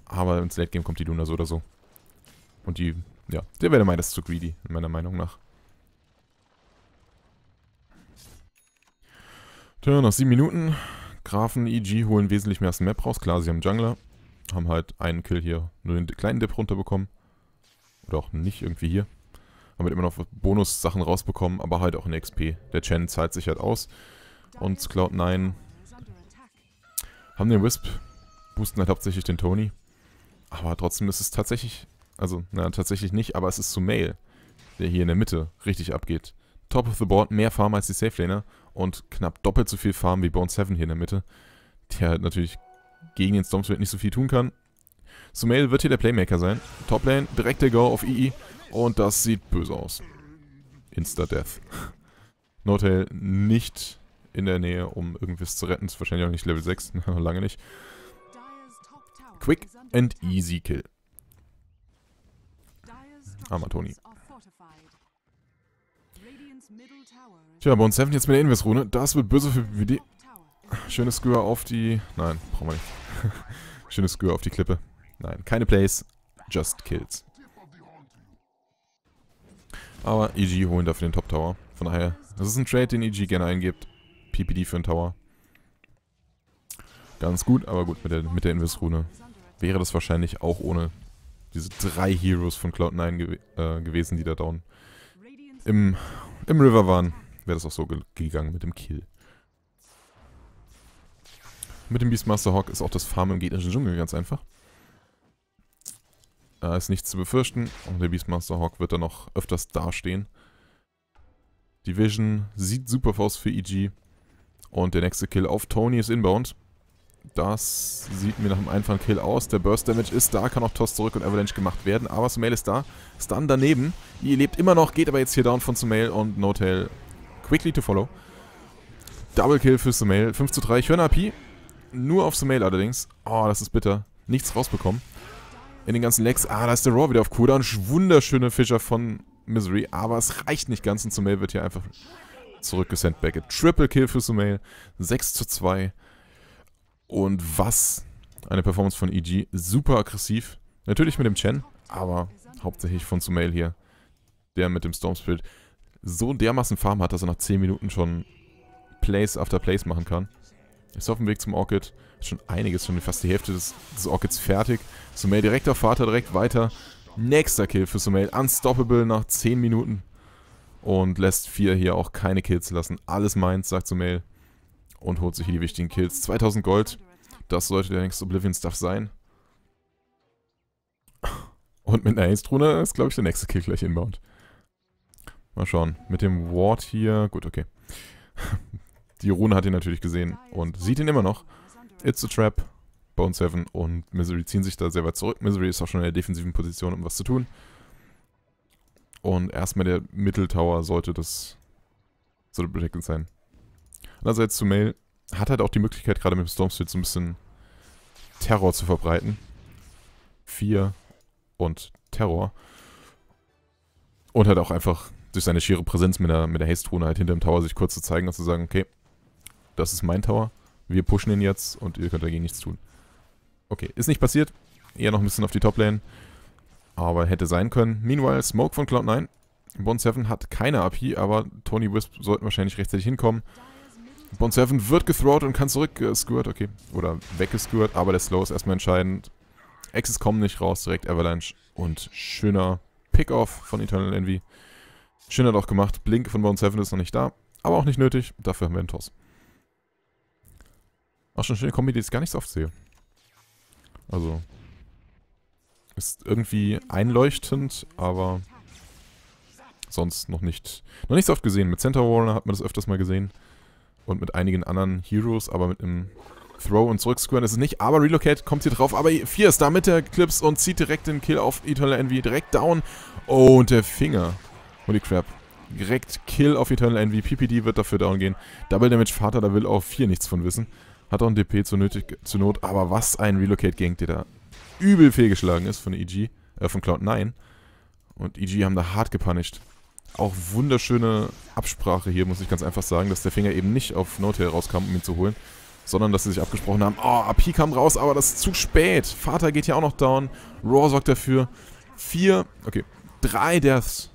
Aber ins Late Game kommt die Luna so oder so. Und die, ja, der wäre meines zu greedy, meiner Meinung nach. Tja, noch sieben Minuten. Grafen, EG holen wesentlich mehr aus dem Map raus. Klar, sie haben Jungler haben halt einen Kill hier, nur den kleinen Dip runterbekommen. Oder auch nicht irgendwie hier. Haben halt immer noch Bonus-Sachen rausbekommen, aber halt auch in XP. Der Chen zahlt sich halt aus. Und Cloud9 haben den Wisp, boosten halt hauptsächlich den Tony. Aber trotzdem ist es tatsächlich, also, na, tatsächlich nicht, aber es ist zu Mail, der hier in der Mitte richtig abgeht. Top of the Board, mehr Farm als die Safe Laner und knapp doppelt so viel Farm wie Bone 7 hier in der Mitte, der halt natürlich gegen den Stormswind nicht so viel tun kann. Sumail wird hier der Playmaker sein. Toplane, direkt der Go auf II. E e. Und das sieht böse aus. Insta-Death. Nordtail nicht in der Nähe, um irgendwas zu retten. Ist wahrscheinlich auch nicht Level 6. Lange nicht. Quick and easy kill. Armer Tony. Tja, bei uns helfen jetzt mit der Invis-Rune. Das wird böse für BD. Schönes Skür auf die... Nein, brauchen wir nicht. Schönes Skür auf die Klippe. Nein, keine Plays, just Kills. Aber EG holen dafür den Top Tower. Von daher, das ist ein Trade, den EG gerne eingibt. PPD für den Tower. Ganz gut, aber gut, mit der, mit der Invest-Rune wäre das wahrscheinlich auch ohne diese drei Heroes von Cloud9 ge äh, gewesen, die da down im, im River waren. Wäre das auch so ge gegangen mit dem Kill. Mit dem Beastmaster Hawk ist auch das Farmen im gegnerischen Dschungel ganz einfach. Da ist nichts zu befürchten und der Beastmaster Hawk wird dann noch öfters dastehen. Die Vision sieht super aus für EG. Und der nächste Kill auf Tony ist inbound. Das sieht mir nach einem einfachen Kill aus. Der Burst Damage ist da, kann auch Toss zurück und Avalanche gemacht werden. Aber Sumail ist da. Stun daneben. Ihr lebt immer noch, geht aber jetzt hier down von Sumail und No Tail. Quickly to follow. Double Kill für Sumail. 5 zu 3. Ich höre eine AP. Nur aufs Mail allerdings. Oh, das ist bitter. Nichts rausbekommen. In den ganzen Lecks. Ah, da ist der Raw wieder auf Cooldown. Wunderschöne Fischer von Misery. Aber es reicht nicht ganz. Und Sumail wird hier einfach zurückgesandbagget. Triple Kill für Sumail. 6 zu 2. Und was eine Performance von EG. Super aggressiv. Natürlich mit dem Chen, aber hauptsächlich von Sumail hier. Der mit dem Storm Spirit so dermaßen Farm hat, dass er nach 10 Minuten schon Plays after Plays machen kann. Ist auf dem Weg zum Orchid. Ist schon einiges, schon fast die Hälfte des, des Orchids fertig. Sumail direkt auf Vater, direkt weiter. Nächster Kill für Sumail. Unstoppable nach 10 Minuten. Und lässt 4 hier auch keine Kills lassen. Alles meins, sagt Sumail. Und holt sich hier die wichtigen Kills. 2000 Gold. Das sollte der nächste Oblivion-Stuff sein. Und mit einer Haze-Drohne ist, glaube ich, der nächste Kill gleich inbound. Mal schauen. Mit dem Ward hier... Gut, okay. Die Rune hat ihn natürlich gesehen und sieht ihn immer noch. It's a Trap, Bone Seven und Misery ziehen sich da sehr weit zurück. Misery ist auch schon in der defensiven Position, um was zu tun. Und erstmal der Mitteltower sollte das sollte protected sein. Andererseits zu Mail hat halt auch die Möglichkeit, gerade mit dem Stormsteel so ein bisschen Terror zu verbreiten. Vier und Terror. Und halt auch einfach durch seine schiere Präsenz mit der, mit der Haste-Rune halt hinter dem Tower sich kurz zu zeigen und zu sagen, okay, das ist mein Tower. Wir pushen ihn jetzt und ihr könnt dagegen nichts tun. Okay, ist nicht passiert. Eher noch ein bisschen auf die Toplane. Aber hätte sein können. Meanwhile, Smoke von Cloud9. bond 7 hat keine AP, aber Tony Wisp sollte wahrscheinlich rechtzeitig hinkommen. bond 7 wird gethrowt und kann zurück äh, okay. Oder weggesquirt, aber der Slow ist erstmal entscheidend. Axes kommen nicht raus, direkt Avalanche. Und schöner Pick-Off von Eternal Envy. Schön hat auch gemacht. Blink von bond 7 ist noch nicht da. Aber auch nicht nötig. Dafür haben wir einen Toss. Auch schon schöne Kombi, die ich gar nicht so oft sehe. Also. Ist irgendwie einleuchtend, aber sonst noch nicht, noch nicht so oft gesehen. Mit Center Warner hat man das öfters mal gesehen. Und mit einigen anderen Heroes, aber mit einem Throw und zurücksquaren ist es nicht. Aber Relocate kommt hier drauf. Aber 4 ist da mit der Clips und zieht direkt den Kill auf Eternal Envy. Direkt down. Oh, und der Finger. Holy crap. Direkt Kill auf Eternal Envy. PPD wird dafür down gehen. Double Damage Vater, da will auch 4 nichts von wissen. Hat auch ein DP zur, nötig, zur Not. Aber was ein Relocate-Gang, der da übel fehlgeschlagen ist von EG. Äh, von Cloud9. Und EG haben da hart gepunished. Auch wunderschöne Absprache hier, muss ich ganz einfach sagen, dass der Finger eben nicht auf No-Tail rauskam, um ihn zu holen. Sondern, dass sie sich abgesprochen haben, oh, AP kam raus, aber das ist zu spät. Vater geht hier auch noch down. Raw sorgt dafür. Vier, okay, drei Deaths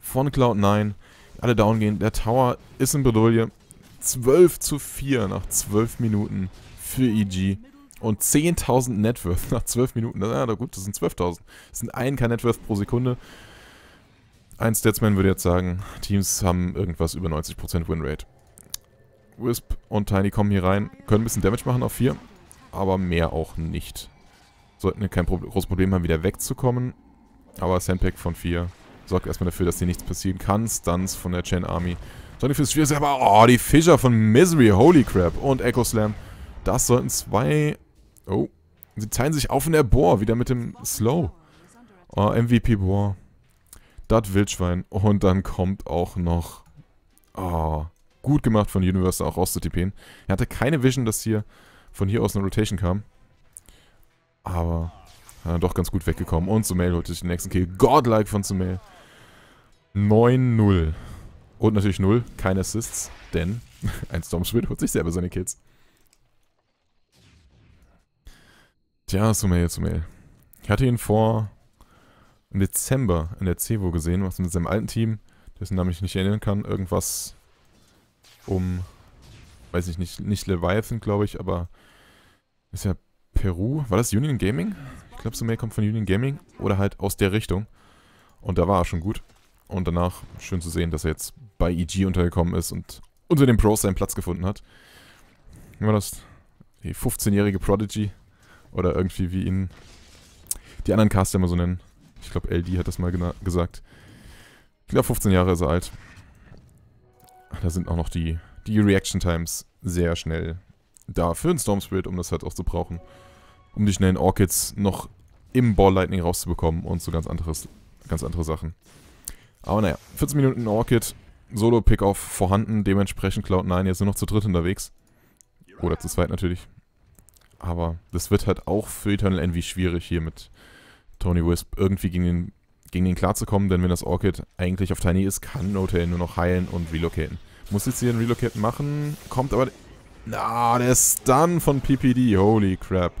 von Cloud9. Alle down gehen. Der Tower ist in Bredouille. 12 zu 4 nach 12 Minuten für EG. Und 10.000 Networth nach 12 Minuten. Na ja, gut, das sind 12.000. Das sind ein K-Networth pro Sekunde. Ein Statsman würde jetzt sagen, Teams haben irgendwas über 90% Winrate. Wisp und Tiny kommen hier rein, können ein bisschen Damage machen auf 4, aber mehr auch nicht. Sollten kein Pro großes Problem haben, wieder wegzukommen. Aber Sandpack von 4 sorgt erstmal dafür, dass hier nichts passieren kann. Stunts von der Chain Army Johnny fürs 4 selber. Oh, die Fischer von Misery. Holy crap. Und Echo Slam. Das sollten zwei... Oh. Sie teilen sich auf in der Bohr. Wieder mit dem Slow. Oh, MVP Bohr. Das Wildschwein. Und dann kommt auch noch... Oh. Gut gemacht von Universal auch rauszutippen. Er hatte keine Vision, dass hier von hier aus eine Rotation kam. Aber äh, doch ganz gut weggekommen. Und Sumail holt sich den nächsten Kill. Godlike von Sumail. 9-0. Und natürlich null, keine Assists, denn ein Stormswift holt sich selber seine Kills. Tja, Sumail, Sumail. Ich hatte ihn vor im Dezember in der Cevo gesehen, was mit seinem alten Team, dessen Namen ich nicht erinnern kann, irgendwas um, weiß ich nicht, nicht Leviathan, glaube ich, aber ist ja Peru. War das Union Gaming? Ich glaube, Sumail kommt von Union Gaming oder halt aus der Richtung. Und da war er schon gut. Und danach schön zu sehen, dass er jetzt bei EG untergekommen ist und unter den Pros seinen Platz gefunden hat. Wie war das? Die 15-jährige Prodigy. Oder irgendwie wie ihn die anderen Caster immer so nennen. Ich glaube, LD hat das mal gesagt. Ich glaube, 15 Jahre ist er alt. Da sind auch noch die, die Reaction Times sehr schnell da für einen Storm Spirit, um das halt auch zu brauchen. Um die schnellen Orchids noch im Ball Lightning rauszubekommen und so ganz, anderes, ganz andere Sachen. Aber naja, 14 Minuten Orchid Solo-Pickoff vorhanden, dementsprechend Cloud9 jetzt nur noch zu dritt unterwegs. Oder zu zweit natürlich. Aber das wird halt auch für Eternal Envy schwierig, hier mit Tony Wisp irgendwie gegen den, gegen den klarzukommen, denn wenn das Orchid eigentlich auf Tiny ist, kann Notail nur noch heilen und relocaten. Muss jetzt hier ein Relocate machen, kommt aber... Na, ah, der Stun von PPD, holy crap.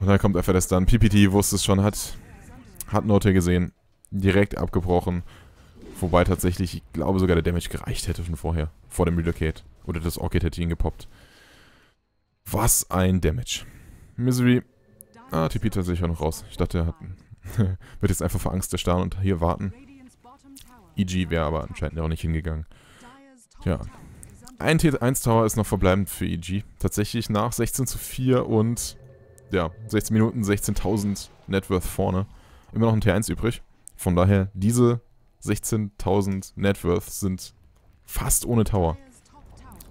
Und dann kommt einfach der Stun. PPD wusste es schon, hat, hat Notail gesehen. Direkt abgebrochen. Wobei tatsächlich, ich glaube sogar der Damage gereicht hätte schon vorher. Vor dem Relocate. Oder das Orchid hätte ihn gepoppt. Was ein Damage. Misery. Ah, TP tatsächlich auch noch raus. Ich dachte, er hat, wird jetzt einfach vor Angst erstarren und hier warten. EG wäre aber anscheinend auch nicht hingegangen. Tja. Ein T1-Tower ist noch verbleibend für EG. Tatsächlich nach 16 zu 4 und ja, 16 Minuten, 16.000 Networth vorne. Immer noch ein T1 übrig. Von daher, diese 16.000 Networth sind fast ohne Tower.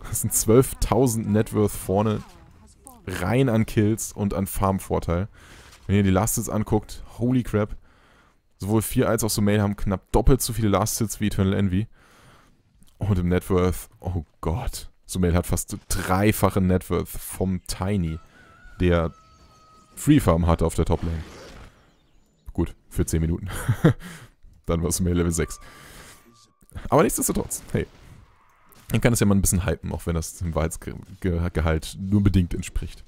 Das sind 12.000 Networth vorne rein an Kills und an Farmvorteil. Wenn ihr die Last Hits anguckt, holy crap. Sowohl 4 als auch Sumail haben knapp doppelt so viele Last Hits wie Eternal Envy. Und im Networth, oh Gott. Sumail hat fast dreifache Networth vom Tiny, der Free Farm hatte auf der Top Lane. Gut, für 10 Minuten. dann warst du mehr Level 6. Aber nichtsdestotrotz, hey. Man kann es ja mal ein bisschen hypen, auch wenn das dem Wahrheitsgehalt nur bedingt entspricht.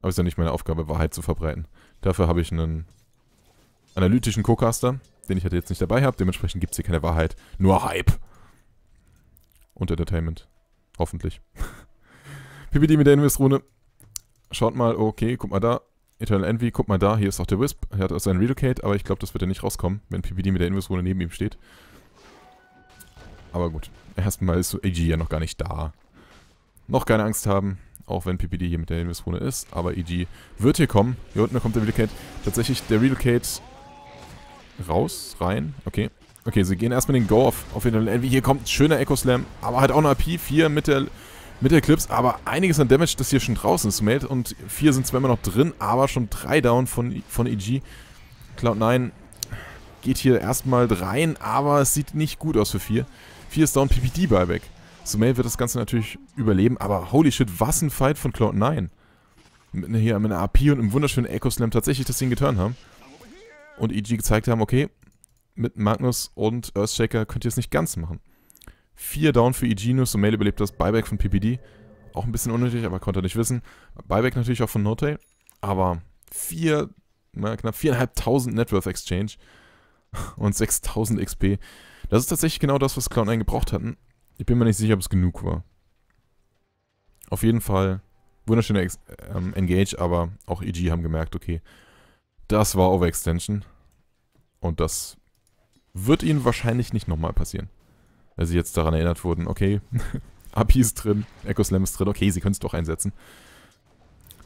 Aber es ist ja nicht meine Aufgabe, Wahrheit zu verbreiten. Dafür habe ich einen analytischen Co-Caster, den ich halt jetzt nicht dabei habe. Dementsprechend gibt es hier keine Wahrheit, nur Hype. Und Entertainment. Hoffentlich. PPD mit der Invest-Rune. Schaut mal, okay, guck mal da. Eternal Envy, guck mal da, hier ist auch der Wisp. Er hat seinen Relocate, aber ich glaube, das wird er nicht rauskommen, wenn PPD mit der invis rune neben ihm steht. Aber gut, erstmal ist AG ja noch gar nicht da. Noch keine Angst haben, auch wenn PPD hier mit der invis rune ist. Aber EG wird hier kommen. Hier unten kommt der Relocate. Tatsächlich, der Relocate raus, rein, okay. Okay, sie gehen erstmal den Go auf, auf Eternal Envy. Hier kommt ein schöner Echo-Slam, aber halt auch noch AP4 mit der mit Eclipse, aber einiges an Damage, das hier schon draußen ist. Mate und vier sind zwar immer noch drin, aber schon drei down von, von EG. Cloud9 geht hier erstmal rein, aber es sieht nicht gut aus für vier. Vier ist down, PPD buyback. Sumail wird das Ganze natürlich überleben, aber holy shit, was ein Fight von Cloud9. Mit einer, hier mit einer AP und einem wunderschönen Echo Slam tatsächlich das Ding geturnt haben. Und EG gezeigt haben, okay, mit Magnus und Earthshaker könnt ihr es nicht ganz machen. 4 down für Igino, Somail überlebt das Buyback von PPD. Auch ein bisschen unnötig, aber konnte er nicht wissen. Buyback natürlich auch von Notail, aber 4, na, knapp 4.500 Networth Exchange und 6.000 XP. Das ist tatsächlich genau das, was Clown 9 gebraucht hatten. Ich bin mir nicht sicher, ob es genug war. Auf jeden Fall wunderschöner ähm, Engage, aber auch EG haben gemerkt, okay, das war Overextension. Und das wird ihnen wahrscheinlich nicht nochmal passieren. Weil sie jetzt daran erinnert wurden, okay, API ist drin, Echo Slam ist drin, okay, sie können es doch einsetzen.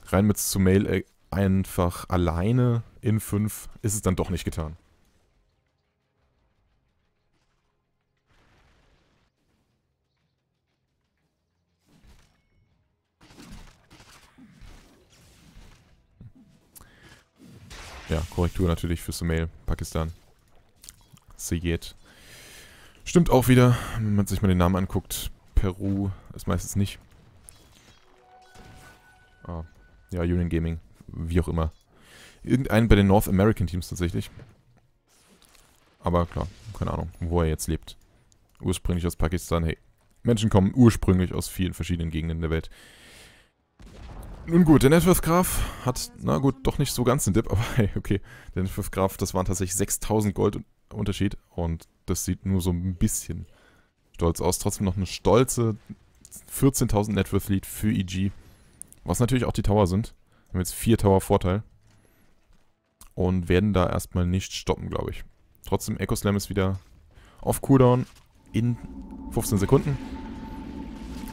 Rein mit Sumail äh, einfach alleine in 5 ist es dann doch nicht getan. Ja, Korrektur natürlich für Sumail, Pakistan. Sayed. Stimmt auch wieder, wenn man sich mal den Namen anguckt. Peru ist meistens nicht. Ah, ja, Union Gaming, wie auch immer. Irgendeinen bei den North American Teams tatsächlich. Aber klar, keine Ahnung, wo er jetzt lebt. Ursprünglich aus Pakistan, hey. Menschen kommen ursprünglich aus vielen verschiedenen Gegenden der Welt. Nun gut, der Networth Graf hat, na gut, doch nicht so ganz den Dip, aber hey, okay. Der Networth Graf, das waren tatsächlich 6000 Gold und Unterschied und das sieht nur so ein bisschen stolz aus. Trotzdem noch eine stolze 14.000 Net Worth Lead für EG, was natürlich auch die Tower sind. Wir haben jetzt vier Tower Vorteil und werden da erstmal nicht stoppen, glaube ich. Trotzdem, Echo Slam ist wieder auf Cooldown in 15 Sekunden.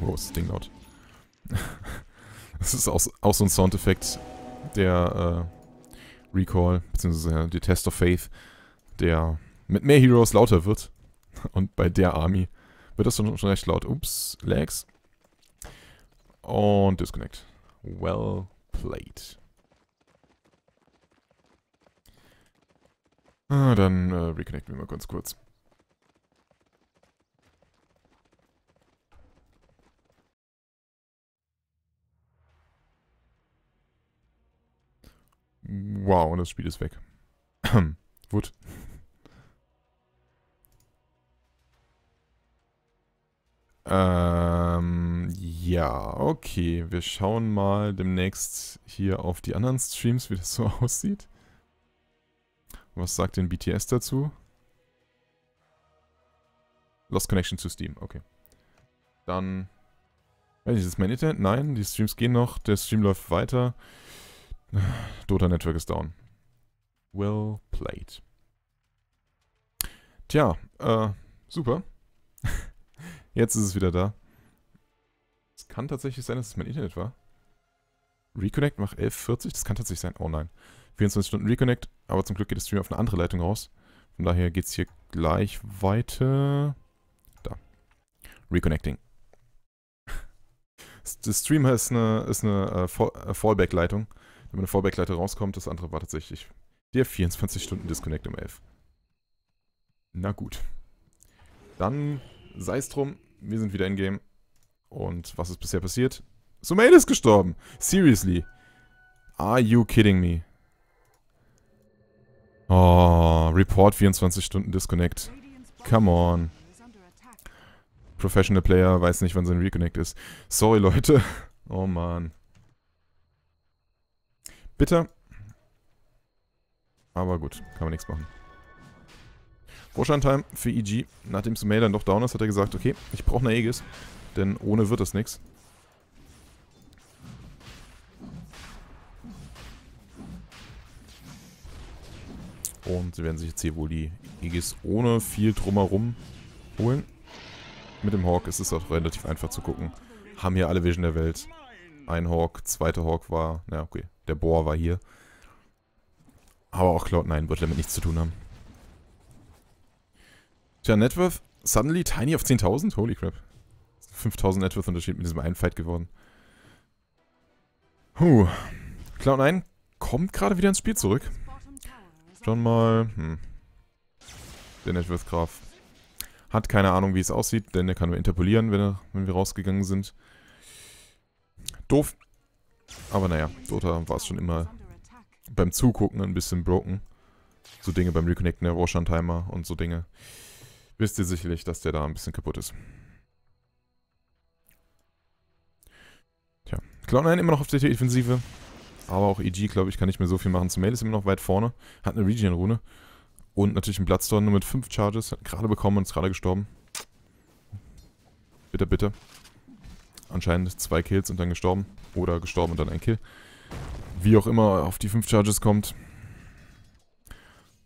Oh, ist das Ding laut. das ist auch, auch so ein Soundeffekt, der äh, Recall, beziehungsweise der Test of Faith, der mit mehr Heroes lauter wird. Und bei der Army wird das schon, recht laut. Ups, Lags. Und Disconnect. Well played. Ah, dann äh, reconnecten wir mal ganz kurz. Wow, und das Spiel ist weg. Gut. Ähm, ja, okay. Wir schauen mal demnächst hier auf die anderen Streams, wie das so aussieht. Was sagt denn BTS dazu? Lost Connection zu Steam, okay. Dann... Weiß ich, ist mein Internet? Nein, die Streams gehen noch, der Stream läuft weiter. Dota Network ist down. Well played. Tja, äh, super. Jetzt ist es wieder da. Es kann tatsächlich sein, dass es mein Internet war. Reconnect macht 11.40, das kann tatsächlich sein. Oh nein. 24 Stunden Reconnect, aber zum Glück geht das Stream auf eine andere Leitung raus. Von daher geht es hier gleich weiter. Da. Reconnecting. Das Stream ist eine, ist eine äh, äh, Fallback-Leitung. Wenn eine Fallback-Leitung rauskommt, das andere war tatsächlich der 24-Stunden-Disconnect um 11. Na gut. Dann sei es drum wir sind wieder in Game. Und was ist bisher passiert? Sumail ist gestorben. Seriously. Are you kidding me? Oh, Report 24 Stunden Disconnect. Come on. Professional Player weiß nicht, wann sein Reconnect ist. Sorry, Leute. Oh, Mann. Bitter. Aber gut, kann man nichts machen. Vorschein-Time für EG. Nachdem Sumail dann doch down ist, hat er gesagt, okay, ich brauche eine Aegis, denn ohne wird das nichts. Und sie werden sich jetzt hier wohl die Aegis ohne viel drumherum holen. Mit dem Hawk ist es auch relativ einfach zu gucken. Haben hier alle Vision der Welt. Ein Hawk, zweiter Hawk war, na okay, der Bohr war hier. Aber auch Cloud9 wird damit nichts zu tun haben. Tja, Networth, suddenly tiny auf 10.000? Holy crap. 5.000 Networth-Unterschied mit diesem einen Fight geworden. Huh. Cloud9 kommt gerade wieder ins Spiel zurück. Schon mal. Hm. Der Networth-Graf hat keine Ahnung, wie es aussieht, denn er kann nur interpolieren, wenn, er, wenn wir rausgegangen sind. Doof. Aber naja, Dota war es schon immer beim Zugucken ein bisschen broken. So Dinge beim Reconnecten der Warshunt-Timer und so Dinge wisst ihr sicherlich, dass der da ein bisschen kaputt ist. Tja, Cloud9 immer noch auf der Defensive. Aber auch EG, glaube ich, kann nicht mehr so viel machen. Smail ist immer noch weit vorne. Hat eine Regen-Rune. Und natürlich ein Bloodstone nur mit 5 Charges. Hat gerade bekommen und ist gerade gestorben. Bitte, bitte. Anscheinend zwei Kills und dann gestorben. Oder gestorben und dann ein Kill. Wie auch immer auf die 5 Charges kommt.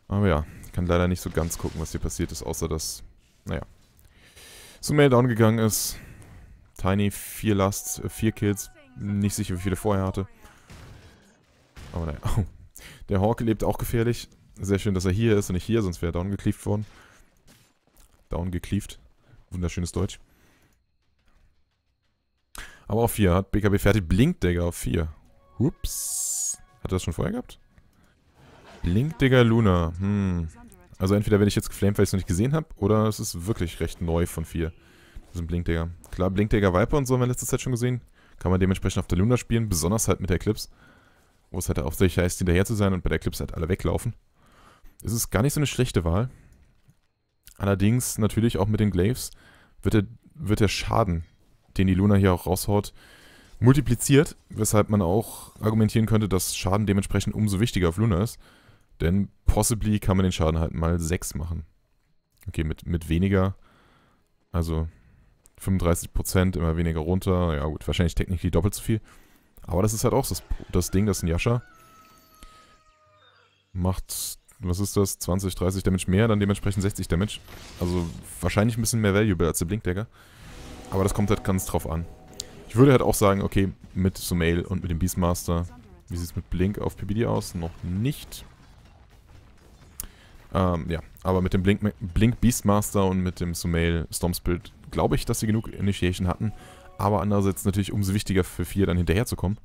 Aber ja, ich kann leider nicht so ganz gucken, was hier passiert ist, außer dass naja. Zu Meltdown gegangen ist. Tiny vier Last, äh, vier Kills. Nicht sicher, wie viele vorher hatte. Aber naja. Der Hawk lebt auch gefährlich. Sehr schön, dass er hier ist und nicht hier, sonst wäre er down gecleaved worden. Down gecleaved. Wunderschönes Deutsch. Aber auf 4 hat BKB fertig. Blinkdagger auf 4. Ups. Hat er das schon vorher gehabt? Blinkdagger Luna. Hm. Also entweder wenn ich jetzt geflamed, weil ich es noch nicht gesehen habe, oder es ist wirklich recht neu von 4. Das ist ein Blinkdagger. Klar, Blinkdagger Viper und so haben wir letzte Zeit schon gesehen. Kann man dementsprechend auf der Luna spielen, besonders halt mit der Eclipse. Wo es halt auf sich heißt, hinterher zu sein und bei der Eclipse halt alle weglaufen. Es ist gar nicht so eine schlechte Wahl. Allerdings natürlich auch mit den Glaives wird der, wird der Schaden, den die Luna hier auch raushaut, multipliziert, weshalb man auch argumentieren könnte, dass Schaden dementsprechend umso wichtiger auf Luna ist. Denn possibly kann man den Schaden halt mal 6 machen. Okay, mit, mit weniger. Also 35%, immer weniger runter. Ja gut, wahrscheinlich technically doppelt so viel. Aber das ist halt auch das, das Ding, dass ein Yasha macht, was ist das, 20, 30 Damage mehr, dann dementsprechend 60 Damage. Also wahrscheinlich ein bisschen mehr valuable als der Blinkdagger. Aber das kommt halt ganz drauf an. Ich würde halt auch sagen, okay, mit Sumail und mit dem Beastmaster, wie sieht es mit Blink auf PBD aus? Noch nicht. Ähm, ja, aber mit dem Blink, Blink Beastmaster und mit dem Sumail Stormspirit glaube ich, dass sie genug Initiation hatten. Aber andererseits natürlich umso wichtiger für vier dann hinterherzukommen.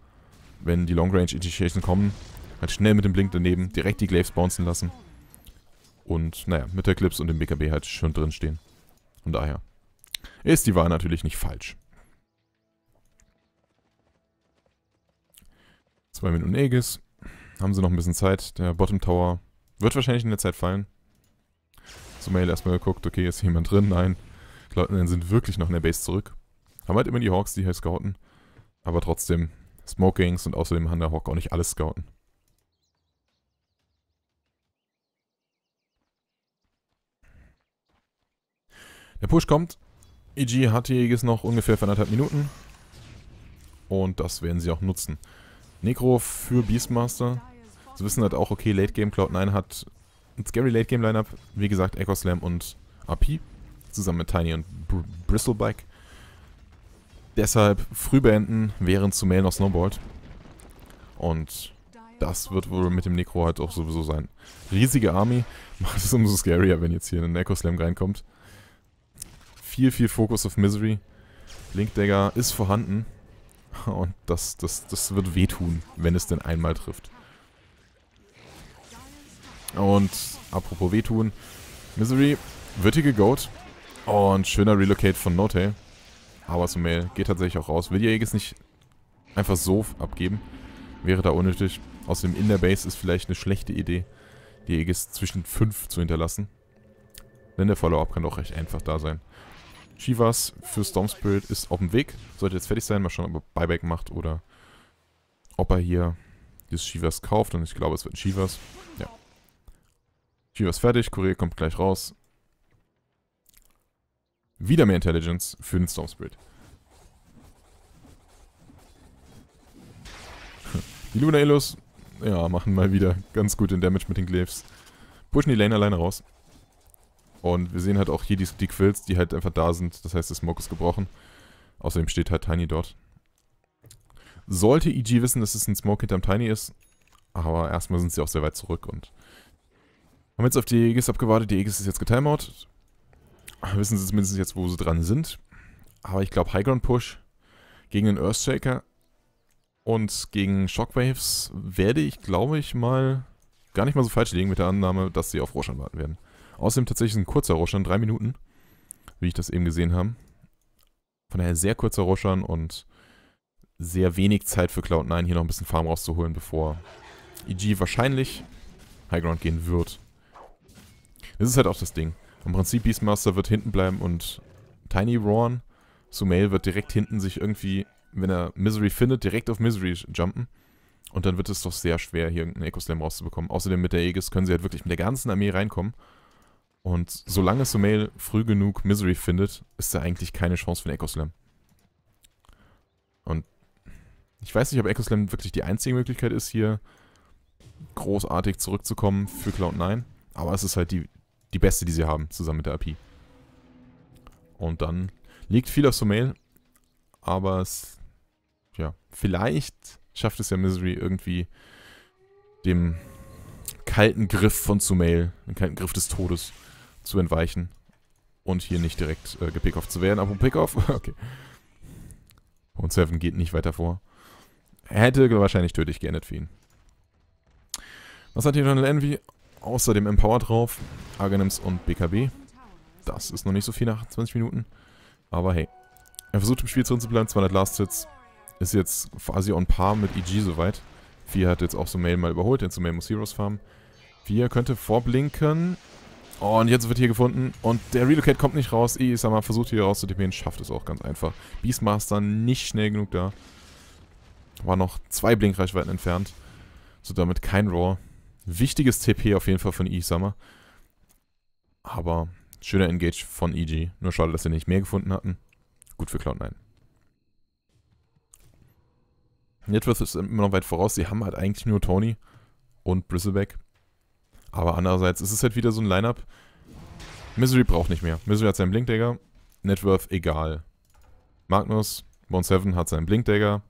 Wenn die Long Range Initiation kommen, halt schnell mit dem Blink daneben, direkt die Glaives bouncen lassen. Und naja, mit der Clips und dem BKB halt schon drin stehen. Von daher ist die Wahl natürlich nicht falsch. Zwei Minuten Aegis. Haben sie noch ein bisschen Zeit. Der Bottom Tower wird wahrscheinlich in der Zeit fallen. Zum Mail erstmal geguckt, okay, ist jemand drin? Nein. Die Leute sind wirklich noch in der Base zurück. Haben halt immer die Hawks, die hier halt scouten. Aber trotzdem, Smokings und außerdem der Hawk auch nicht alles scouten. Der Push kommt. EG hat jägiges noch ungefähr für anderthalb Minuten. Und das werden sie auch nutzen. Necro für Beastmaster zu wissen halt auch, okay, Late Game Cloud9 hat ein scary Late Game Lineup, wie gesagt, Echo Slam und AP, zusammen mit Tiny und Br Bristlebike. Deshalb früh beenden, während zu mailen noch Snowboard. Und das wird wohl mit dem Necro halt auch sowieso sein. Riesige Army, macht es umso scarier, wenn jetzt hier ein Echo Slam reinkommt. Viel, viel Focus of Misery. Link Dagger ist vorhanden. Und das, das, das wird wehtun, wenn es denn einmal trifft. Und apropos wehtun, Misery, wird hier gegoat. und schöner Relocate von Note. Aber so Mail geht tatsächlich auch raus. Will die Aegis nicht einfach so abgeben? Wäre da unnötig. Außerdem in der Base ist vielleicht eine schlechte Idee, die Aegis zwischen 5 zu hinterlassen. Denn der Follow-up kann doch recht einfach da sein. Shivas für Storm Spirit ist auf dem Weg. Sollte jetzt fertig sein. Mal schauen, ob er Buyback macht oder ob er hier dieses Shivas kauft. Und ich glaube, es wird ein Shivas. Ja. Hier ist fertig, Kurier kommt gleich raus. Wieder mehr Intelligence für den Storm Spirit. Die Luna Illus, ja, machen mal wieder ganz gut den Damage mit den Glaives. Pushen die Lane alleine raus. Und wir sehen halt auch hier die, die Quills, die halt einfach da sind. Das heißt, der Smoke ist gebrochen. Außerdem steht halt Tiny dort. Sollte EG wissen, dass es ein Smoke hinterm Tiny ist. Aber erstmal sind sie auch sehr weit zurück und haben jetzt auf die Aegis abgewartet. Die Aegis ist jetzt getimert. Wissen sie zumindest jetzt, wo sie dran sind. Aber ich glaube, Highground Push gegen den Earthshaker und gegen Shockwaves werde ich, glaube ich, mal gar nicht mal so falsch liegen mit der Annahme, dass sie auf Roshan warten werden. Außerdem tatsächlich ein kurzer Roshan, drei Minuten, wie ich das eben gesehen habe. Von daher sehr kurzer Roshan und sehr wenig Zeit für Cloud9 hier noch ein bisschen Farm rauszuholen, bevor EG wahrscheinlich Highground gehen wird. Das ist halt auch das Ding. Im Prinzip Beastmaster wird hinten bleiben und Tiny Rawn. Sumail wird direkt hinten sich irgendwie, wenn er Misery findet, direkt auf Misery jumpen. Und dann wird es doch sehr schwer, hier irgendeinen Eco-Slam rauszubekommen. Außerdem mit der Aegis können sie halt wirklich mit der ganzen Armee reinkommen. Und solange Sumail früh genug Misery findet, ist da eigentlich keine Chance für einen Eco-Slam. Und ich weiß nicht, ob Echo slam wirklich die einzige Möglichkeit ist, hier großartig zurückzukommen für Cloud9. Aber es ist halt die, die beste, die sie haben, zusammen mit der API. Und dann liegt viel auf Somail, aber es, ja, vielleicht schafft es ja Misery irgendwie dem kalten Griff von Sumail, dem kalten Griff des Todes zu entweichen und hier nicht direkt äh, gepickoff zu werden. Aber Pickoff, okay. Und Seven geht nicht weiter vor. Hätte wahrscheinlich tödlich geendet für ihn. Was hat hier Journal Envy? Außerdem Empower drauf, Arganims und BKB. Das ist noch nicht so viel nach 20 Minuten. Aber hey, er versucht im Spiel drin zu bleiben, 200 Last Hits. Ist jetzt quasi on par mit EG soweit. Vier hat jetzt auch so Mail mal überholt, denn zu Mail muss Heroes farmen. Vier könnte vorblinken. Oh, und jetzt wird hier gefunden. Und der Relocate kommt nicht raus. Isama e versucht hier raus zu tippen. schafft es auch ganz einfach. Beastmaster nicht schnell genug da. War noch zwei Blinkreichweiten entfernt. So damit kein Roar. Wichtiges TP auf jeden Fall von E-Summer. Aber schöner Engage von EG. Nur schade, dass sie nicht mehr gefunden hatten. Gut für Cloud9. Networth ist immer noch weit voraus. Sie haben halt eigentlich nur Tony und Bristleback. Aber andererseits ist es halt wieder so ein Lineup. Misery braucht nicht mehr. Misery hat seinen Blinkdagger. Networth egal. Magnus, Bone7 hat seinen Blinkdagger.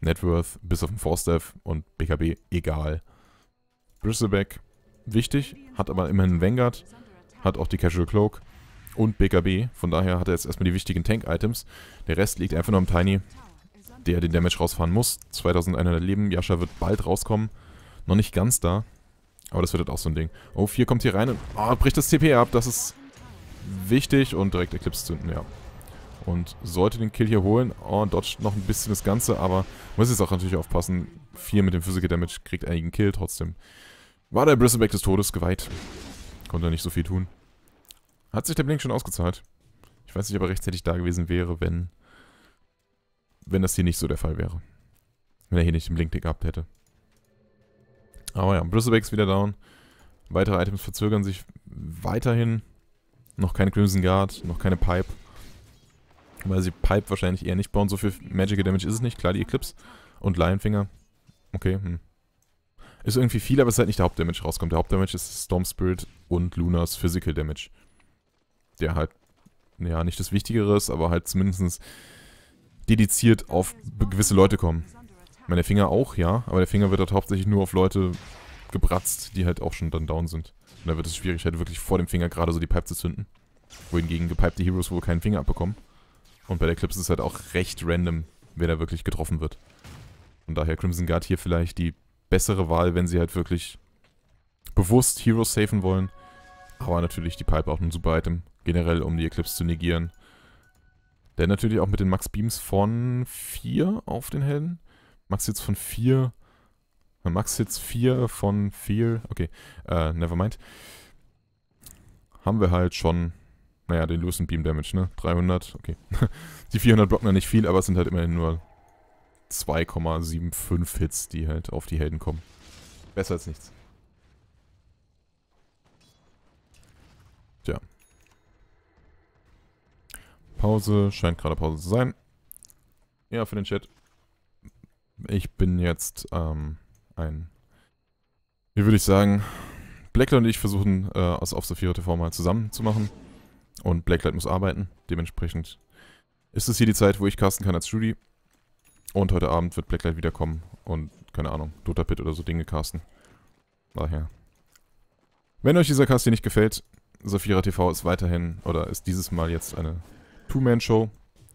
Networth bis auf den Force Dev und BKB egal. Bristleback wichtig, hat aber immerhin Vanguard, hat auch die Casual Cloak und BKB. Von daher hat er jetzt erstmal die wichtigen Tank-Items. Der Rest liegt einfach nur am Tiny, der den Damage rausfahren muss. 2100 Leben, Yasha wird bald rauskommen. Noch nicht ganz da, aber das wird halt auch so ein Ding. Oh, 4 kommt hier rein und oh, bricht das TP ab. Das ist wichtig und direkt Eclipse zünden, ja. Und sollte den Kill hier holen. Oh, dodgt noch ein bisschen das Ganze, aber muss jetzt auch natürlich aufpassen. 4 mit dem Physical Damage kriegt einigen Kill trotzdem. War der Bristleback des Todes geweiht. Konnte nicht so viel tun. Hat sich der Blink schon ausgezahlt. Ich weiß nicht, ob er rechtzeitig da gewesen wäre, wenn... Wenn das hier nicht so der Fall wäre. Wenn er hier nicht den Blink gehabt hätte. Aber ja, Bristleback ist wieder down. Weitere Items verzögern sich weiterhin. Noch keine Crimson Guard, noch keine Pipe. Weil sie Pipe wahrscheinlich eher nicht bauen. So viel Magical Damage ist es nicht. Klar, die Eclipse und Lionfinger. Okay, hm. Ist irgendwie viel, aber es ist halt nicht der Hauptdamage rauskommt. Der Hauptdamage ist Storm Spirit und Lunas Physical Damage. Der halt, ja, nicht das Wichtigere ist, aber halt zumindest dediziert auf gewisse Leute kommen. Ich meine, der Finger auch, ja, aber der Finger wird halt hauptsächlich nur auf Leute gebratzt, die halt auch schon dann down sind. Und da wird es schwierig, halt wirklich vor dem Finger gerade so die Pipe zu zünden. Wohingegen gepipelte Heroes wohl keinen Finger abbekommen. Und bei der Eclipse ist es halt auch recht random, wer da wirklich getroffen wird. Und daher Crimson Guard hier vielleicht die bessere Wahl, wenn sie halt wirklich bewusst Heroes safen wollen. Aber natürlich die Pipe auch ein super Item, generell um die Eclipse zu negieren. Denn natürlich auch mit den Max Beams von 4 auf den Helden. Max Hits von 4. Äh, Max Hits 4 von 4. Okay, äh, nevermind. Haben wir halt schon, naja, den lösen Beam Damage, ne? 300, okay. die 400 blocken ja nicht viel, aber es sind halt immerhin nur 2,75 Hits, die halt auf die Helden kommen. Besser als nichts. Tja. Pause, scheint gerade Pause zu sein. Ja, für den Chat. Ich bin jetzt ähm, ein, wie würde ich sagen, Blacklight und ich versuchen, äh, aus auf Sophia TV mal zusammen zu machen. Und Blacklight muss arbeiten. Dementsprechend ist es hier die Zeit, wo ich casten kann als Judy. Und heute Abend wird Blacklight wiederkommen und, keine Ahnung, Dota Pit oder so Dinge casten. Daher. Wenn euch dieser Cast hier nicht gefällt, Saphira TV ist weiterhin, oder ist dieses Mal jetzt eine Two-Man-Show.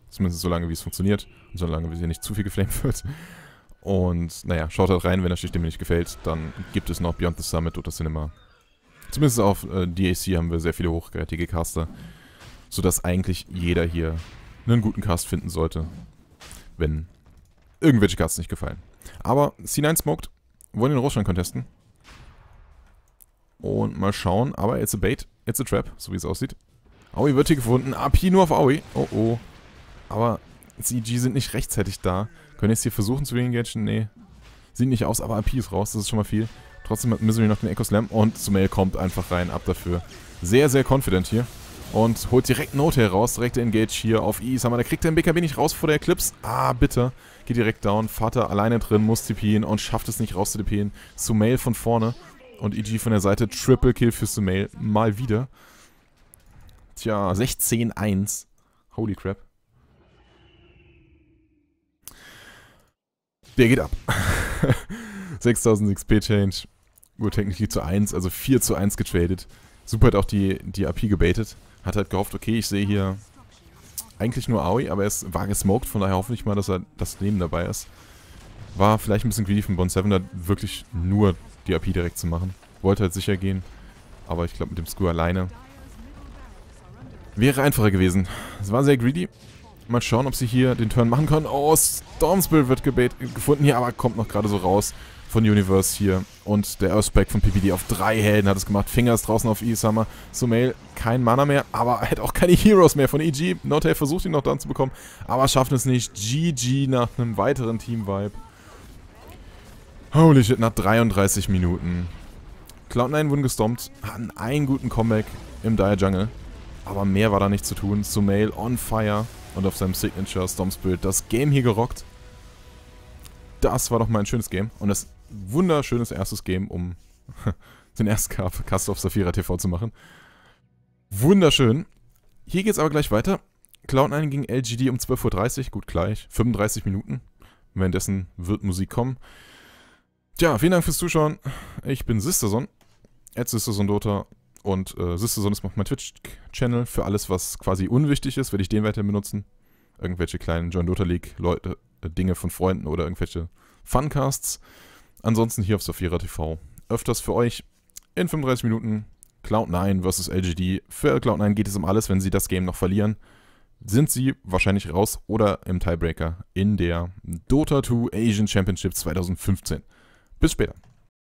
Zumindest so lange, wie es funktioniert. Und so lange, wie hier nicht zu viel geflamed wird. Und naja, schaut halt rein, wenn euch die Stimme nicht gefällt, dann gibt es noch Beyond the Summit Dota Cinema. Zumindest auf äh, DAC haben wir sehr viele hochwertige Caster, sodass eigentlich jeder hier einen guten Cast finden sollte, wenn irgendwelche Cards nicht gefallen. Aber C9 smoked, wollen den Rohstand contesten. Und mal schauen, aber it's a bait, it's a trap, so wie es aussieht. Aoi wird hier gefunden, AP nur auf Aoi. Oh oh. Aber CG sind nicht rechtzeitig da. Können jetzt hier versuchen zu engagen? Nee. Sieht nicht aus, aber AP ist raus, das ist schon mal viel. Trotzdem müssen wir noch den Echo Slam und Sumail kommt einfach rein, ab dafür. Sehr, sehr confident hier. Und holt direkt Note heraus, direkt Engage hier auf E. Summer. Da kriegt er den BKB nicht raus vor der Eclipse. Ah, bitte geht direkt down. Vater alleine drin, muss TP'en und schafft es nicht raus zu TP'en. Sumail von vorne und EG von der Seite. Triple Kill für Sumail. Mal wieder. Tja, 16-1. Holy crap. Der geht ab. 6000 XP Change. Gut, technically zu 1, also 4 zu 1 getradet. Super hat auch die, die AP gebaitet. Hat halt gehofft, okay, ich sehe hier eigentlich nur Aoi, aber er ist, war gesmoked, von daher hoffe ich mal, dass er das Leben dabei ist. War vielleicht ein bisschen greedy von Bond 7, da wirklich nur die AP direkt zu machen. Wollte halt sicher gehen, aber ich glaube mit dem Screw alleine wäre einfacher gewesen. Es war sehr greedy. Mal schauen, ob sie hier den Turn machen können. Oh, Stormspill wird gebet gefunden hier, aber kommt noch gerade so raus von Universe hier und der Earthspec von PPD auf drei Helden hat es gemacht. Fingers draußen auf E-Summer. Sumail kein Mana mehr, aber er hat auch keine Heroes mehr von EG. Notail versucht ihn noch dann zu bekommen, aber schafft es nicht. GG nach einem weiteren Team-Vibe. Holy shit, nach 33 Minuten. Cloud9 wurden gestompt, hatten einen guten Comeback im Dire Jungle, aber mehr war da nicht zu tun. Sumail on fire und auf seinem Signature Stomps Spirit das Game hier gerockt. Das war doch mal ein schönes Game und das wunderschönes erstes Game, um den ersten Cast auf Saphira TV zu machen. Wunderschön. Hier geht's aber gleich weiter. Cloud 9 gegen LGD um 12.30 Uhr, gut gleich, 35 Minuten. Währenddessen wird Musik kommen. Tja, vielen Dank fürs Zuschauen. Ich bin Sisterson, at Sisterson Dota und äh, Sisterson ist mein Twitch-Channel. Für alles, was quasi unwichtig ist, werde ich den weiter benutzen. Irgendwelche kleinen Join Dota League Leute, äh, Dinge von Freunden oder irgendwelche Funcasts. Ansonsten hier auf Safira TV. Öfters für euch in 35 Minuten Cloud9 vs. LGD. Für Cloud9 geht es um alles, wenn sie das Game noch verlieren. Sind sie wahrscheinlich raus oder im Tiebreaker in der Dota 2 Asian Championship 2015. Bis später.